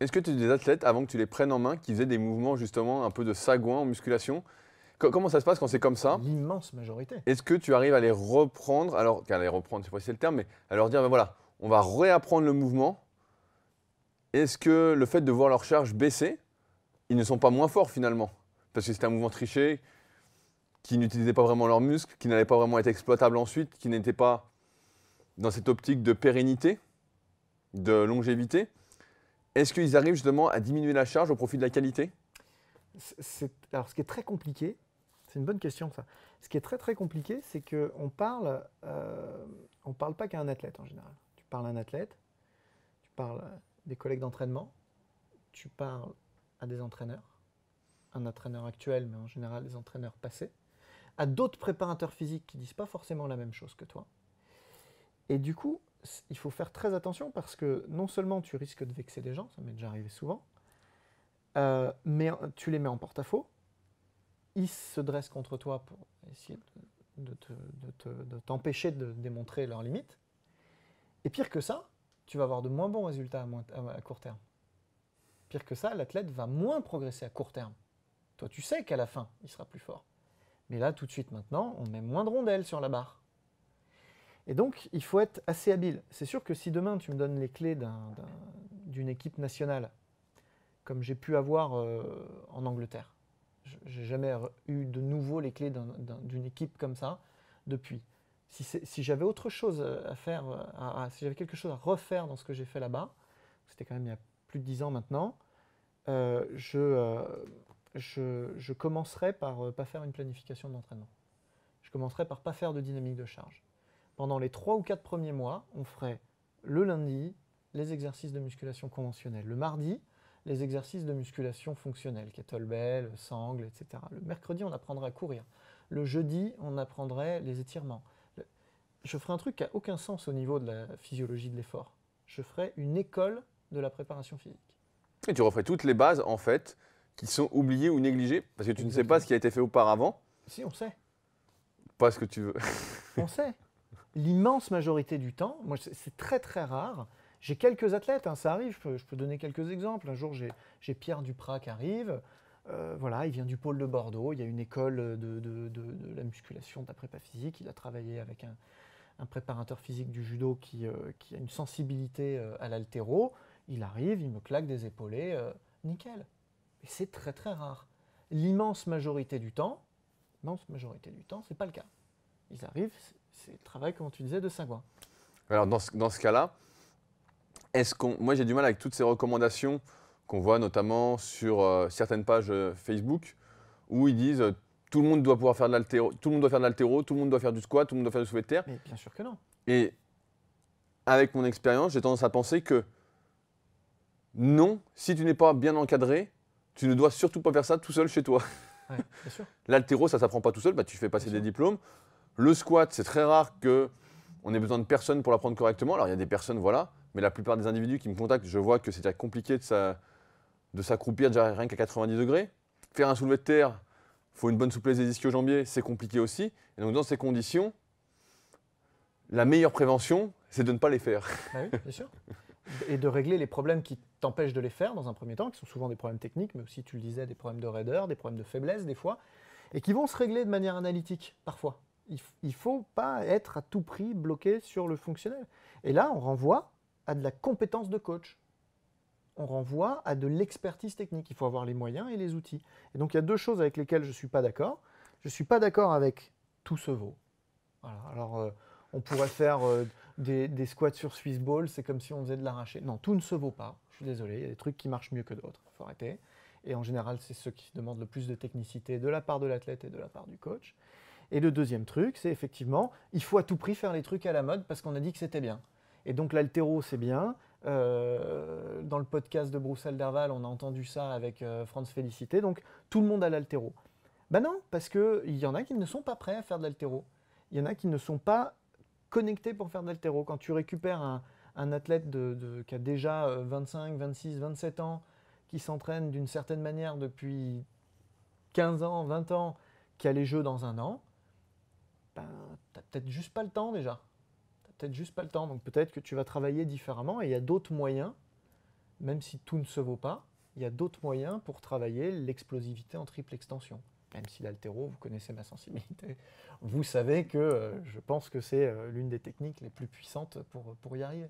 Est-ce que tu as des athlètes, avant que tu les prennes en main, qui faisaient des mouvements justement un peu de sagouin en musculation Comment ça se passe quand c'est comme ça L'immense majorité. Est-ce que tu arrives à les reprendre, alors à les reprendre, je c'est le terme, mais à leur dire, ben voilà, on va réapprendre le mouvement. Est-ce que le fait de voir leur charge baisser, ils ne sont pas moins forts finalement Parce que c'est un mouvement triché, qui n'utilisait pas vraiment leurs muscles, qui n'allait pas vraiment être exploitable ensuite, qui n'était pas dans cette optique de pérennité, de longévité. Est-ce qu'ils arrivent justement à diminuer la charge au profit de la qualité Alors, ce qui est très compliqué, c'est une bonne question ça. Ce qui est très très compliqué, c'est qu'on parle, euh, on parle pas qu'à un athlète en général. Tu parles à un athlète, tu parles à des collègues d'entraînement, tu parles à des entraîneurs, un entraîneur actuel, mais en général des entraîneurs passés, à d'autres préparateurs physiques qui disent pas forcément la même chose que toi. Et du coup, il faut faire très attention parce que non seulement tu risques de vexer des gens, ça m'est déjà arrivé souvent, euh, mais euh, tu les mets en porte-à-faux, ils se dressent contre toi pour essayer de, t'empêcher de, démontrer leurs limites. Et pire que ça, tu vas avoir de moins bons résultats à court terme. Pire que ça, l'athlète va moins progresser à court terme. Toi, tu sais qu'à la fin, il sera plus fort. Mais là, tout de suite, maintenant, on met moins de rondelles sur la barre. Et donc, il faut être assez habile. C'est sûr que si demain, tu me donnes les clés d'une équipe nationale, comme j'ai pu avoir euh, en Angleterre, j'ai jamais eu de nouveau les clés d'une équipe comme ça depuis. Si, j'avais autre chose à faire, si j'avais quelque chose à refaire dans ce que j'ai fait là-bas, c'était quand même il y a plus de dix ans maintenant, euh, je, euh, commencerai par ne pas faire une planification d'entraînement. Je commencerai par pas faire de dynamique de charge pendant les trois ou quatre premiers mois, on ferait le lundi les exercices de musculation conventionnelle, le mardi les exercices de musculation fonctionnelle, kettlebell, sangle, etc. Le mercredi, on apprendrait à courir. Le jeudi, on apprendrait les étirements. Je ferai un truc qui n'a aucun sens au niveau de la physiologie de l'effort. Je ferai une école de la préparation physique. Et tu referais toutes les bases, en fait, qui sont oubliées ou négligées, parce que tu ne sais pas ce qui a été fait auparavant. Si, on sait. Pas ce que tu veux. on sait. l'immense majorité du temps, moi c'est très très rare, j'ai quelques athlètes, hein, ça arrive, je peux, donner quelques exemples. Un jour, j'ai Pierre Duprat qui arrive, euh, voilà, il vient du pôle de Bordeaux, il y a une école de, la musculation, de la prépa physique, il a travaillé avec un, préparateur physique du judo qui, euh, qui a une sensibilité euh, à l'altéro. Il arrive, il me claque des épaulés, nickel. Mais c'est très très rare. L'immense majorité du temps, l'immense majorité du temps, c'est pas le cas. Ils arrivent, c'est le travail, comme tu disais, de saint Alors, dans ce, dans ce cas-là, est-ce qu'on. Moi, j'ai du mal avec toutes ces recommandations qu'on voit notamment sur euh, certaines pages euh, Facebook où ils disent euh, tout le monde doit pouvoir faire de l'altéro, tout le monde doit faire de tout le monde doit faire du squat, tout le monde doit faire du soulevé de terre. Mais bien sûr que non. Et avec mon expérience, j'ai tendance à penser que non, si tu n'es pas bien encadré, tu ne dois surtout pas faire ça tout seul chez toi. Ouais, l'altéro, ça ne s'apprend pas tout seul, bah, tu fais passer des diplômes. Le squat, c'est très rare qu'on ait besoin de personnes pour l'apprendre correctement. Alors, il y a des personnes, voilà, mais la plupart des individus qui me contactent, je vois que c'est déjà compliqué de s'accroupir déjà rien qu'à 90 degrés. Faire un soulevé de terre, il faut une bonne souplesse des ischio-jambiers, c'est compliqué aussi. Et donc, dans ces conditions, la meilleure prévention, c'est de ne pas les faire. Ah oui, bien sûr. Et de régler les problèmes qui t'empêchent de les faire dans un premier temps, qui sont souvent des problèmes techniques, mais aussi, tu le disais, des problèmes de raideur, des problèmes de faiblesse des fois, et qui vont se régler de manière analytique parfois il ne faut pas être à tout prix bloqué sur le fonctionnel. Et là, on renvoie à de la compétence de coach. On renvoie à de l'expertise technique. Il faut avoir les moyens et les outils. Et donc, il y a deux choses avec lesquelles je ne suis pas d'accord. Je ne suis pas d'accord avec tout se vaut. Alors, euh, on pourrait faire euh, des, des, squats sur Swiss Ball, c'est comme si on faisait de l'arraché. Non, tout ne se vaut pas. Je suis désolé, il y a des trucs qui marchent mieux que d'autres. Il faut arrêter. Et en général, c'est ceux qui demandent le plus de technicité de la part de l'athlète et de la part du coach. Et le deuxième truc, c'est effectivement, il faut à tout prix faire les trucs à la mode parce qu'on a dit que c'était bien. Et donc l'altéro, c'est bien. Euh, dans le podcast de Bruxelles Derval, on a entendu ça avec euh, France Félicité. Donc tout le monde a l'altéro. Ben non, parce qu'il y en a qui ne sont pas prêts à faire de l'altéro. Il y en a qui ne sont pas connectés pour faire de l'altéro. Quand tu récupères un, athlète qui a déjà 25, 26, 27 ans, qui s'entraîne d'une certaine manière depuis 15 ans, 20 ans, qui a les jeux dans un an, ben, t'as peut-être juste pas le temps déjà. T'as peut-être juste pas le temps. Donc peut-être que tu vas travailler différemment et il y a d'autres moyens, même si tout ne se vaut pas, il y a d'autres moyens pour travailler l'explosivité en triple extension. Même si l'altéro, vous connaissez ma sensibilité, vous savez que euh, je pense que c'est euh, l'une des techniques les plus puissantes pour, pour y arriver.